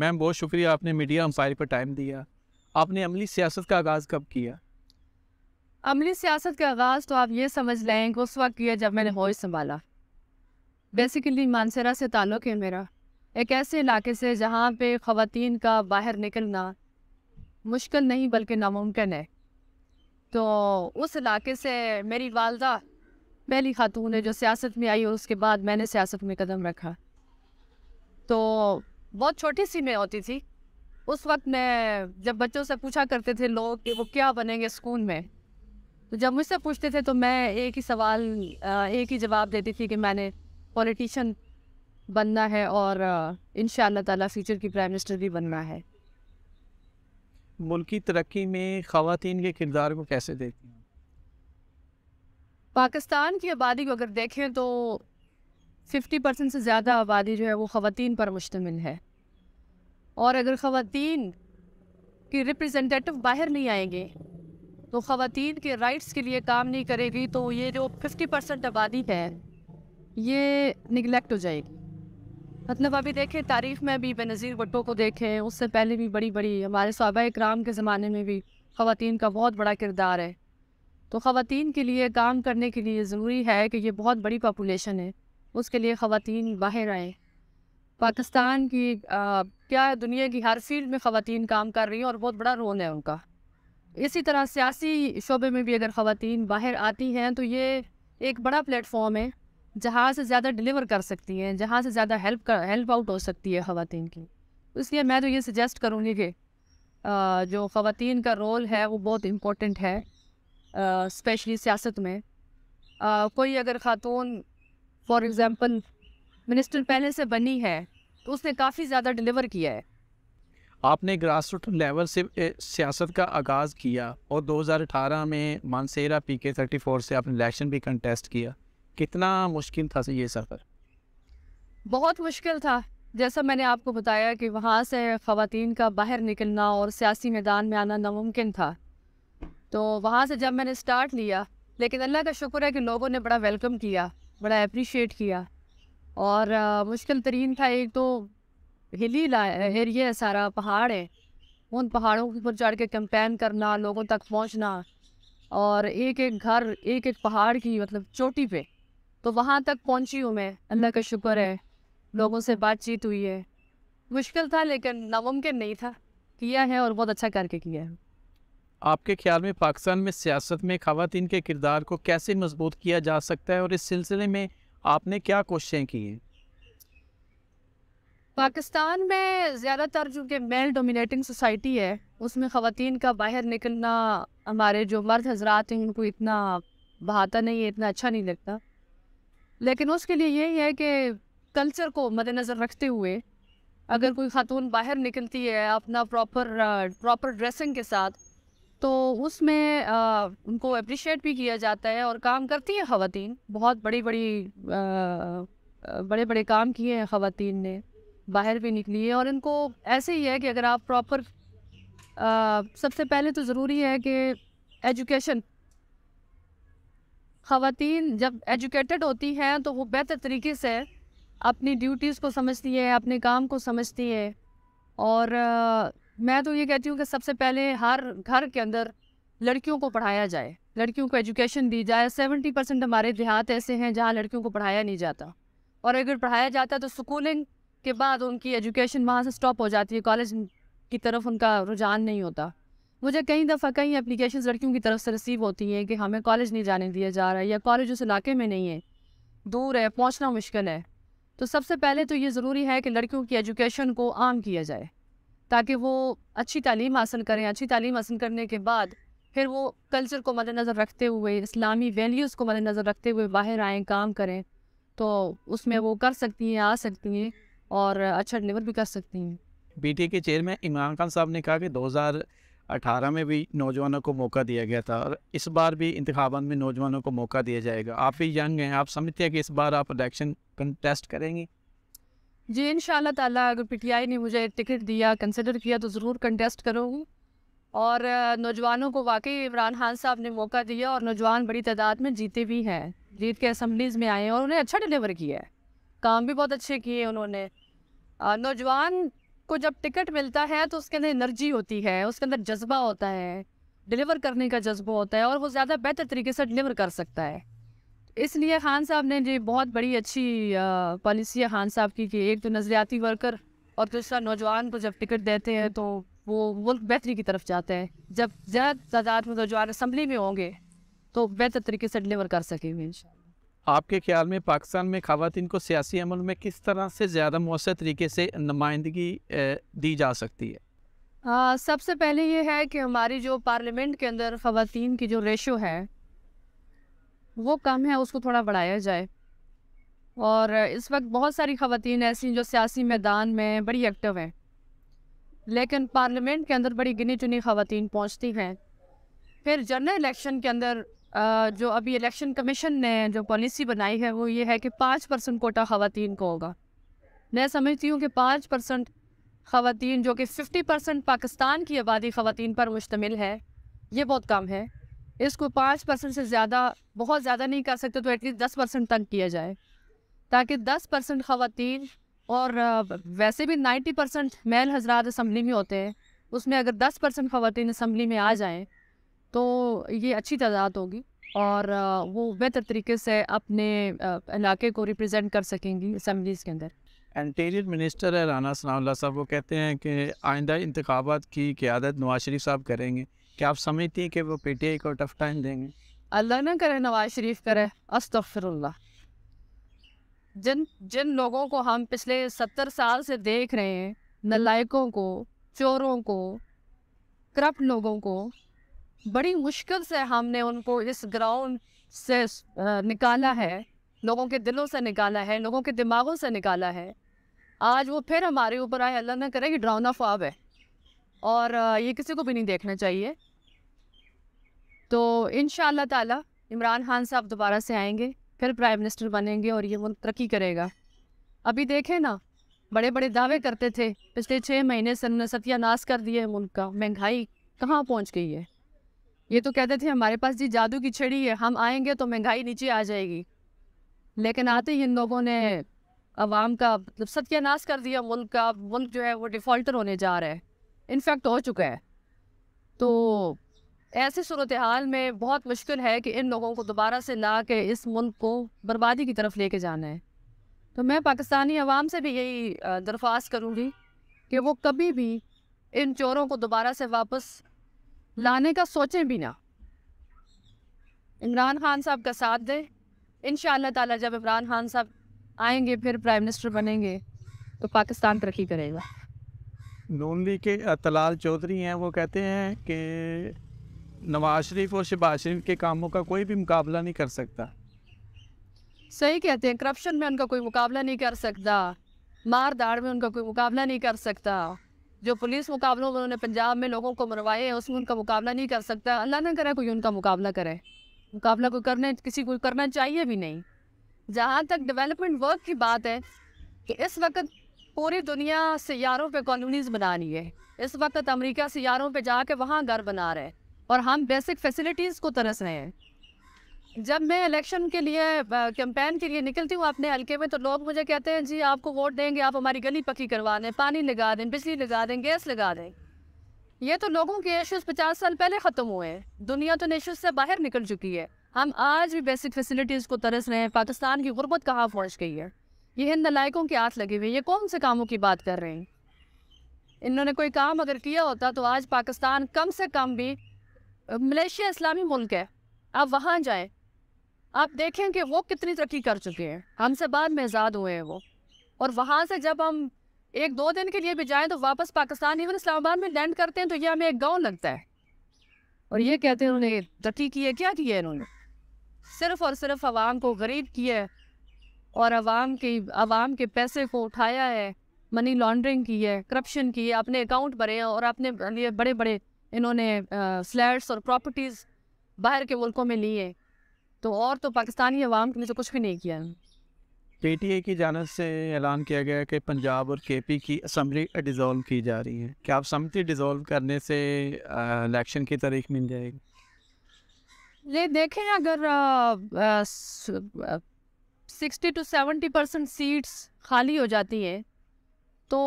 Ma'am बहुत शुक्रिया आपने मीडिया अम्पायर पर टाइम दिया आपने अमली सियासत का आगाज़ कब किया अमली सियासत का आगाज़ तो आप ये समझ लें कि उस वक्त किया जब मैंने हौज संभाला बेसिकली मानसरा से ताल्लुक़ है मेरा एक ऐसे इलाके से जहाँ पे ख़वान का बाहर निकलना मुश्किल नहीं बल्कि नामुमकिन है तो उस इलाके से मेरी वालदा पहली खातून है जो सियासत में आई और उसके बाद मैंने सियासत में कदम रखा तो बहुत छोटी सी मैं होती थी उस वक्त मैं जब बच्चों से पूछा करते थे लोग कि वो क्या बनेंगे स्कूल में तो जब मुझसे पूछते थे तो मैं एक ही सवाल एक ही जवाब देती थी कि मैंने पॉलिटिशियन बनना है और इन ताला फ्यूचर की प्राइम मिनिस्टर भी बनना है मुल्क तरक्की में खातन के किरदार को कैसे देखती हैं पाकिस्तान की आबादी को अगर देखें तो फिफ्टी परसेंट से ज़्यादा आबादी जो है वो ख़वान पर मुश्तमिल है और अगर ख़वान की रिप्रजेंटेटिव बाहर नहीं आएंगे तो ख़वान के राइट्स के लिए काम नहीं करेगी तो ये जो फिफ्टी परसेंट आबादी है ये निगलेक्ट हो जाएगी मतलब अभी देखें तारीफ़ में भी बेनज़ीर भुट्टो को देखें उससे पहले भी बड़ी बड़ी हमारे सबा कराम के ज़माने में भी ख़वान का बहुत बड़ा किरदार है तो ख़वान के लिए काम करने के लिए ज़रूरी है कि ये बहुत बड़ी पॉपुलेशन है उसके लिए ख़वान बाहर आएँ पाकिस्तान की आ, क्या दुनिया की हर फील्ड में ख़वान काम कर रही हैं और बहुत बड़ा रोल है उनका इसी तरह सियासी शोबे में भी अगर ख़वान बाहर आती हैं तो ये एक बड़ा प्लेटफॉर्म है जहाँ से ज़्यादा डिलीवर कर सकती हैं जहाँ से ज़्यादा हेल्प कर हेल्प आउट हो सकती है ख़वान की इसलिए मैं तो ये सजेस्ट करूँगी कि जो ख़वान का रोल है वो बहुत इम्पोर्टेंट है स्पेशली सियासत में आ, कोई अगर ख़ातून फॉर एग्ज़ाम्पल मिनिस्टर पहले से बनी है तो उसने काफ़ी ज़्यादा डिलीवर किया है आपने ग्रास रूट लेवल से सियासत का आगाज़ किया और 2018 में मानसेरा पी के थर्टी से आपने इलेक्शन भी कंटेस्ट किया कितना मुश्किल था ये सफ़र बहुत मुश्किल था जैसा मैंने आपको बताया कि वहाँ से ख़वान का बाहर निकलना और सियासी मैदान में आना नामुमकिन था तो वहाँ से जब मैंने स्टार्ट लिया लेकिन अल्लाह का शुक्र है कि लोगों ने बड़ा वेलकम किया बड़ा अप्रिशिएट किया और आ, मुश्किल तरीन था एक तो हिली एरिया है सारा पहाड़ है उन पहाड़ों के ऊपर चढ़ के कैंपेन करना लोगों तक पहुंचना और एक एक घर एक एक पहाड़ की मतलब चोटी पे तो वहाँ तक पहुँची हूँ मैं अल्लाह का शुक्र है लोगों से बातचीत हुई है मुश्किल था लेकिन नामुमकिन नहीं था किया है और बहुत अच्छा करके किया है आपके ख्याल में पाकिस्तान में सियासत में खातन के किरदार को कैसे मजबूत किया जा सकता है और इस सिलसिले में आपने क्या कोशिशें की हैं पाकिस्तान में ज़्यादातर जो कि मेल डोमिनेटिंग सोसाइटी है उसमें ख़वान का बाहर निकलना हमारे जो मर्द हजरात हैं उनको इतना बहाता नहीं है इतना अच्छा नहीं लगता लेकिन उसके लिए यही है कि कल्चर को मद्दनज़र रखते हुए अगर कोई ख़ातून बाहर निकलती है अपना प्रॉपर प्रॉपर ड्रेसिंग के साथ तो उसमें उनको अप्रिशिएट भी किया जाता है और काम करती हैं ख़वान बहुत बड़ी बड़ी आ, बड़े बड़े काम किए हैं ख़वान ने बाहर भी निकली है और इनको ऐसे ही है कि अगर आप प्रॉपर सबसे पहले तो ज़रूरी है कि एजुकेशन ख़वान जब एजुकेटेड होती हैं तो वो बेहतर तरीके से अपनी ड्यूटीज़ को समझती है अपने काम को समझती है और मैं तो ये कहती हूँ कि सबसे पहले हर घर के अंदर लड़कियों को पढ़ाया जाए लड़कियों को एजुकेशन दी जाए सेवेंटी परसेंट हमारे देहात ऐसे हैं जहाँ लड़कियों को पढ़ाया नहीं जाता और अगर पढ़ाया जाता है तो स्कूलिंग के बाद उनकी एजुकेशन वहाँ से स्टॉप हो जाती है कॉलेज की तरफ उनका रुझान नहीं होता मुझे कई दफ़ा कई एप्लीकेशन लड़कियों की तरफ से रिसीव होती हैं कि हमें कॉलेज नहीं जाने दिया जा रहा है या कॉलेज उस इलाके में नहीं है दूर है पहुँचना मुश्किल है तो सबसे पहले तो ये ज़रूरी है कि लड़कियों की एजुकेशन को आम किया जाए ताकि वो अच्छी तालीम हासिल करें अच्छी तालीम हासिल करने के बाद फिर वो कल्चर को मद्दनज़र रखते हुए इस्लामी वैल्यूज़ को मद्दनज़र रखते हुए बाहर आएँ काम करें तो उसमें वो कर सकती हैं आ सकती हैं और अच्छा डिलीवर भी कर सकती हैं बीटी के चेयरमैन इमरान खान साहब ने कहा कि 2018 में भी नौजवानों को मौका दिया गया था और इस बार भी इंतबान में नौजवानों को मौका दिया जाएगा आप भी यंग हैं आप समझते हैं कि इस बार आप इलेक्शन कंटेस्ट करेंगी जी इन ताला अगर पीटीआई ने मुझे टिकट दिया कंसिडर किया तो ज़रूर कंटेस्ट करूँगी और नौजवानों को वाकई इमरान खान साहब ने मौका दिया और नौजवान बड़ी तादाद में जीते भी हैं जीत के असम्बलीज़ में आए हैं और उन्हें अच्छा डिलीवर किया है काम भी बहुत अच्छे किए उन्होंने नौजवान को जब टिकट मिलता है तो उसके अंदर एनर्जी होती है उसके अंदर जज्बा होता है डिलीवर करने का जज्बा होता है और वो ज़्यादा बेहतर तरीके से डिलीवर कर सकता है इसलिए खान साहब ने जो बहुत बड़ी अच्छी पॉलिसी है खान साहब की कि एक तो नज़रियाती वर्कर और दूसरा नौजवान को जब टिकट देते हैं तो वो मुल्क बेहतरी की तरफ जाते हैं जब ज़्यादा तादाद में नौजवान असम्बली में होंगे तो बेहतर तरीके से डिलीवर कर सकेंगे इन आपके ख्याल में पाकिस्तान में खातन को सियासी अमल में किस तरह से ज़्यादा मौसर तरीके से नुमाइंदगी दी जा सकती है आ, सबसे पहले ये है कि हमारी जो पार्लियामेंट के अंदर ख़वान की जो रेशो है वो कम है उसको थोड़ा बढ़ाया जाए और इस वक्त बहुत सारी खवतिन ऐसी जो सियासी मैदान में बड़ी एक्टिव हैं लेकिन पार्लियामेंट के अंदर बड़ी गिनी चुनी खवतिन पहुँचती हैं फिर जनरल इलेक्शन के अंदर जो अभी इलेक्शन कमीशन ने जो पॉलिसी बनाई है वो ये है कि पाँच परसेंट कोटा खातन को होगा मैं समझती हूँ कि पाँच परसेंट ख़वान जो कि फ़िफ्टी परसेंट पाकिस्तान की आबादी ख़वान पर मुश्तमिल है ये बहुत कम है इसको पाँच परसेंट से ज़्यादा बहुत ज़्यादा नहीं कर सकते तो एटलीस्ट दस परसेंट तक किया जाए ताकि दस परसेंट खातन और वैसे भी नाइन्टी परसेंट मेल हजरात इसम्बली में होते हैं उसमें अगर दस परसेंट खातन इसम्बली में आ जाएँ तो ये अच्छी तादाद होगी और वो बेहतर तरीके से अपने इलाके को रिप्रेजेंट कर सकेंगी असम्बलीज़ के अंदर इंटीरियर मिनिस्टर है राना सना साहब वो कहते हैं कि आइंदा इंतबात की क्यादत नवाज शरीफ साहब करेंगे क्या आप समझती हैं कि वो पीटीआई को टफ टाइम देंगे अल्लाह ना करे नवाज शरीफ करे अस्तफरल्ला जिन जिन लोगों को हम पिछले सत्तर साल से देख रहे हैं नलायकों को चोरों को करप्ट लोगों को बड़ी मुश्किल से हमने उनको इस ग्राउंड से निकाला है लोगों के दिलों से निकाला है लोगों के दिमागों से निकाला है आज वो फिर हमारे ऊपर आए अल्लाह ना करे कि ड्राउना ख्वाब है और ये किसी को भी नहीं देखना चाहिए तो इन ताला इमरान खान साहब दोबारा से आएंगे फिर प्राइम मिनिस्टर बनेंगे और ये मुल्क तरक्की करेगा अभी देखें ना बड़े बड़े दावे करते थे पिछले छः महीने से उन्होंने सत्यानाश कर दिया है मुल्क का महंगाई कहाँ पहुँच गई है ये तो कहते थे हमारे पास जी जादू की छड़ी है हम आएंगे तो महंगाई नीचे आ जाएगी लेकिन आते ही इन लोगों ने अवाम का मतलब सत्यानाश कर दिया मुल्क का मुल्क जो है वो डिफ़ॉल्टर होने जा रहा है इनफेक्ट हो चुका है तो ऐसी सूरत हाल में बहुत मुश्किल है कि इन लोगों को दोबारा से ला के इस मुल्क को बर्बादी की तरफ लेके जाना है तो मैं पाकिस्तानी आवाम से भी यही दरख्वास्त करूँगी कि वो कभी भी इन चोरों को दोबारा से वापस लाने का सोचें भी ना इमरान खान साहब का साथ दें इन ताला जब इमरान खान साहब आएंगे फिर प्राइम मिनिस्टर बनेंगे तो पाकिस्तान तरक्की करेगा नून लीग के तलाल चौधरी हैं वो कहते हैं कि नवाज शरीफ और शहबाज शरीफ के कामों का कोई भी मुकाबला नहीं कर सकता सही कहते हैं करप्शन में उनका कोई मुकाबला नहीं कर सकता मार दाड़ में उनका कोई मुकाबला नहीं कर सकता जो पुलिस मुकाबलों में उन्होंने पंजाब में लोगों को मरवाए हैं उसमें उनका मुकाबला नहीं कर सकता अल्लाह ना करे कोई उनका मुकाबला करे मुकाबला कोई करने किसी को करना चाहिए भी नहीं जहाँ तक डेवलपमेंट वर्क की बात है कि इस वक्त पूरी दुनिया सियारों पे कॉलोनीज़ बना रही है इस वक्त अमेरिका सियारों पे जाके वहाँ घर बना रहे हैं और हम बेसिक फैसिलिटीज़ को तरस रहे हैं जब मैं इलेक्शन के लिए कैंपेन के लिए निकलती हूँ अपने हल्के में तो लोग मुझे कहते हैं जी आपको वोट देंगे आप हमारी गली पक्की करवा दें पानी लगा दें बिजली लगा दें गैस लगा दें ये तो लोगों के इश्यूज़ पचास साल पहले ख़त्म हुए हैं दुनिया तो इश्यूज़ से बाहर निकल चुकी है हम आज भी बेसिक फैसिलिटीज़ को तरस रहे हैं पाकिस्तान की गुरबत कहाँ पहुँच गई है ये हिंद लायकों के हाथ लगे हुए ये कौन से कामों की बात कर रहे हैं इन्होंने कोई काम अगर किया होता तो आज पाकिस्तान कम से कम भी मलेशिया इस्लामी मुल्क है आप वहाँ जाएं आप देखें कि वो कितनी तरक्की कर चुके हैं हमसे बाद में आज़ाद हुए हैं वो और वहाँ से जब हम एक दो दिन के लिए भी जाएँ तो वापस पाकिस्तान इवन इस्लामाबाद में लैंड करते हैं तो ये हमें एक गाँव लगता है और ये कहते हैं उन्होंने तरक्की की है क्या किया है इन्होंने सिर्फ़ और सिर्फ आवाम को गरीब किया है और आवाम की आवाम के पैसे को उठाया है मनी लॉन्ड्रिंग की है करप्शन की है अपने अकाउंट भरे हैं और अपने लिए बड़े बड़े इन्होंने फ्लैट्स और प्रॉपर्टीज़ बाहर के मुल्कों में लिए तो और तो पाकिस्तानी अवाम के लिए तो कुछ भी नहीं किया पी टी ए की जानब से ऐलान किया गया कि पंजाब और के पी की असम्बली डिज़ोल्व की जा रही है क्या आप समझती डिज़ोल्व करने से इलेक्शन की तारीख मिल जाएगी ये देखें अगर sixty to seventy percent seats खाली हो जाती हैं तो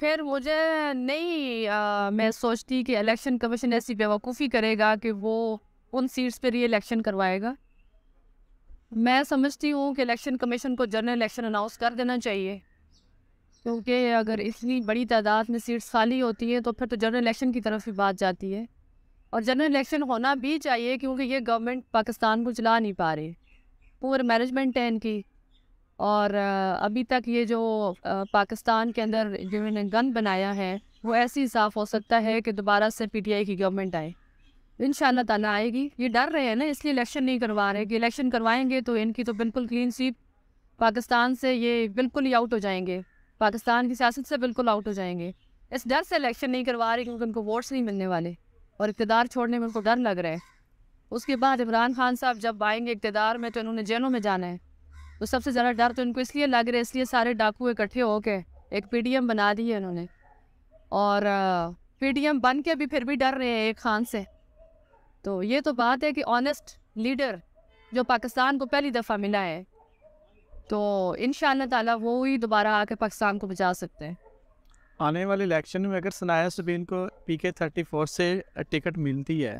फिर मुझे नहीं आ, मैं हम्म। सोचती कि इलेक्शन कमीशन ऐसी बेवकूफ़ी करेगा कि वो उन सीट्स पर ही इलेक्शन करवाएगा मैं समझती हूँ कि इलेक्शन कमीशन को जनरल इलेक्शन अनाउंस कर देना चाहिए क्योंकि अगर इतनी बड़ी तादाद में सीट्स खाली होती हैं तो फिर तो जनरल इलेक्शन की तरफ ही बात जाती है और जनरल इलेक्शन होना भी चाहिए क्योंकि ये गवर्नमेंट पाकिस्तान को चला नहीं पा रही पूरे मैनेजमेंट है इनकी और अभी तक ये जो पाकिस्तान के अंदर जो गन बनाया है वो ऐसे ही साफ हो सकता है कि दोबारा से पीटीआई की गवर्नमेंट आए इन ताला आएगी ये डर रहे हैं ना इसलिए इलेक्शन नहीं करवा रहे कि इलेक्शन करवाएंगे तो इनकी तो बिल्कुल क्लीन स्वीप पाकिस्तान से ये बिल्कुल ही आउट हो जाएंगे पाकिस्तान की सियासत से बिल्कुल आउट हो जाएंगे इस डर से इलेक्शन नहीं करवा रहे क्योंकि उनको वोट्स नहीं मिलने वाले और इकतदार छोड़ने में उनको डर लग रहा है उसके बाद इमरान खान साहब जब आएंगे इकतदार में तो इन्होंने जेलों में जाना है तो सबसे ज़्यादा डर तो इनको इसलिए लग रहा है इसलिए सारे डाकू इकट्ठे होके एक पी बना दी है इन्होंने और पी बन के भी फिर भी डर रहे हैं एक खान से तो ये तो बात है कि ऑनेस्ट लीडर जो पाकिस्तान को पहली दफ़ा मिला है तो इन ताला वो ही दोबारा आके पाकिस्तान को बचा सकते हैं आने वाले इलेक्शन में अगर सनाया सुबीन को पी के थर्टी फोर से टिकट मिलती है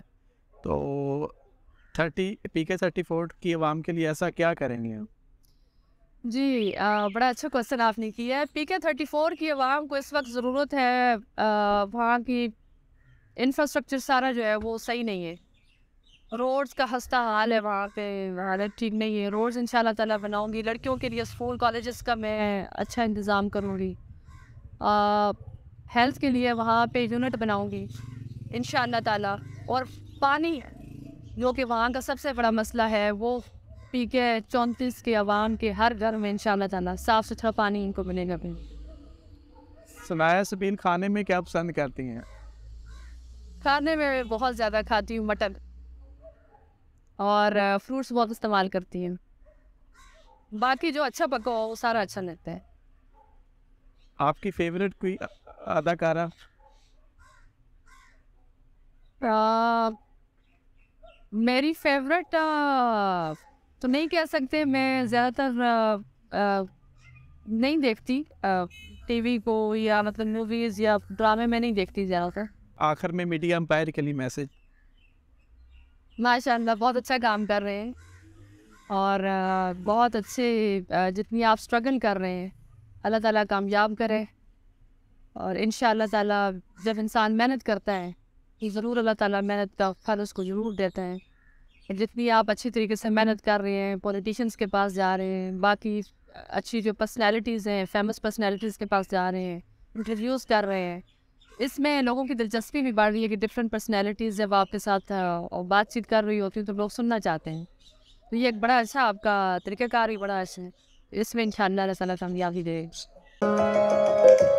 तो thirty P K thirty four की आवाम के लिए ऐसा क्या करेंगे जी आ, बड़ा अच्छा क्वेश्चन आपने किया है पी के थर्टी फोर की आवाम को इस वक्त ज़रूरत है वहाँ की इंफ्रास्ट्रक्चर सारा जो है वो सही नहीं है रोड्स का हस्ता हाल है वहाँ पे हालत ठीक नहीं है रोड्स इन ताला बनाऊँगी लड़कियों के लिए स्कूल कॉलेजेस का मैं अच्छा इंतज़ाम करूँगी हेल्थ के लिए वहाँ पे यूनिट बनाऊँगी इन ताला और पानी जो कि वहाँ का सबसे बड़ा मसला है वो पी के चौंतीस के आवाम के हर घर में इंशाल्लाह ताला साफ़ सुथरा पानी इनको मिलेगा भी सुनाया सबीन खाने में क्या पसंद करती हैं खाने में बहुत ज़्यादा खाती हूँ मटन और फ्रूट्स बहुत इस्तेमाल करती हैं बाकी जो अच्छा पका हो वो सारा अच्छा लगता है आपकी फेवरेट कोई अदाकारा मेरी फेवरेट तो नहीं कह सकते मैं ज़्यादातर नहीं देखती टीवी को या मतलब मूवीज़ या ड्रामे में नहीं देखती ज़्यादातर आखिर में मीडिया अम्पायर के लिए मैसेज माशाल्लाह बहुत अच्छा काम कर रहे हैं और बहुत अच्छे जितनी आप स्ट्रगल कर रहे हैं अल्लाह ताला कामयाब करे और इन ताला जब इंसान मेहनत करता है तो ज़रूर अल्लाह ताला मेहनत का फल उसको ज़रूर देता है जितनी आप अच्छी तरीके से मेहनत कर रहे हैं पॉलिटिशियंस के पास जा रहे हैं बाकी अच्छी जो पर्सनैलिटीज़ हैं फेमस पर्सनैलिटीज़ के पास जा रहे हैं इंटरव्यूज़ कर रहे हैं इसमें लोगों की दिलचस्पी भी बढ़ रही है कि डिफरेंट पर्सनैलिटीज़ जब आपके साथ और बातचीत कर रही होती हैं तो लोग सुनना चाहते हैं तो ये एक बड़ा अच्छा आपका तरीक़ाकारी बड़ा अच्छा है इसमें इन शाह कामयाबी दे